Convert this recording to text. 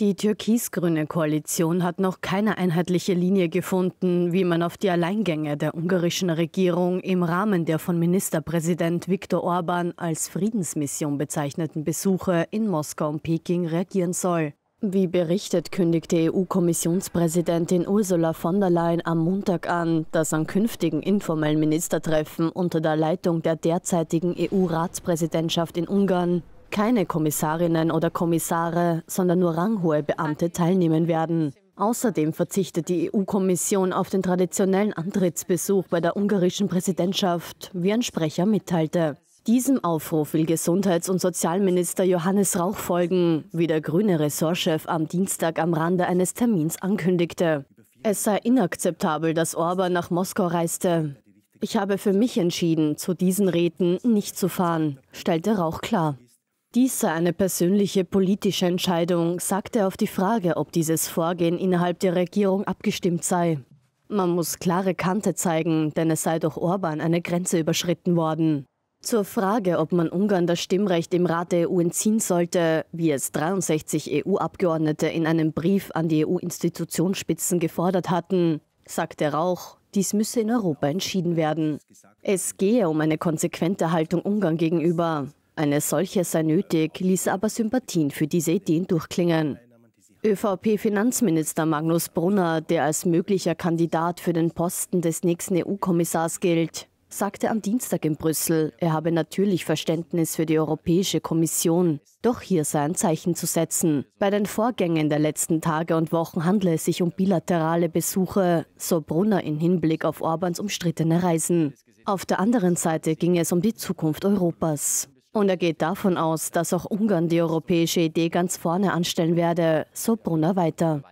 Die türkis-grüne Koalition hat noch keine einheitliche Linie gefunden, wie man auf die Alleingänge der ungarischen Regierung im Rahmen der von Ministerpräsident Viktor Orban als Friedensmission bezeichneten Besuche in Moskau und Peking reagieren soll. Wie berichtet, kündigte EU-Kommissionspräsidentin Ursula von der Leyen am Montag an, dass an künftigen informellen Ministertreffen unter der Leitung der derzeitigen EU-Ratspräsidentschaft in Ungarn keine Kommissarinnen oder Kommissare, sondern nur ranghohe Beamte teilnehmen werden. Außerdem verzichtet die EU-Kommission auf den traditionellen Antrittsbesuch bei der ungarischen Präsidentschaft, wie ein Sprecher mitteilte. Diesem Aufruf will Gesundheits- und Sozialminister Johannes Rauch folgen, wie der grüne Ressortchef am Dienstag am Rande eines Termins ankündigte. Es sei inakzeptabel, dass Orban nach Moskau reiste. Ich habe für mich entschieden, zu diesen Räten nicht zu fahren, stellte Rauch klar. Dies sei eine persönliche politische Entscheidung, sagte er auf die Frage, ob dieses Vorgehen innerhalb der Regierung abgestimmt sei. Man muss klare Kante zeigen, denn es sei durch Orban eine Grenze überschritten worden. Zur Frage, ob man Ungarn das Stimmrecht im Rat der EU entziehen sollte, wie es 63 EU-Abgeordnete in einem Brief an die EU-Institutionsspitzen gefordert hatten, sagte Rauch, dies müsse in Europa entschieden werden. Es gehe um eine konsequente Haltung Ungarn gegenüber. Eine solche sei nötig, ließ aber Sympathien für diese Ideen durchklingen. ÖVP-Finanzminister Magnus Brunner, der als möglicher Kandidat für den Posten des nächsten EU-Kommissars gilt, sagte am Dienstag in Brüssel, er habe natürlich Verständnis für die Europäische Kommission, doch hier sei ein Zeichen zu setzen. Bei den Vorgängen der letzten Tage und Wochen handle es sich um bilaterale Besuche, so Brunner in Hinblick auf Orbans umstrittene Reisen. Auf der anderen Seite ging es um die Zukunft Europas. Und er geht davon aus, dass auch Ungarn die europäische Idee ganz vorne anstellen werde, so Brunner weiter.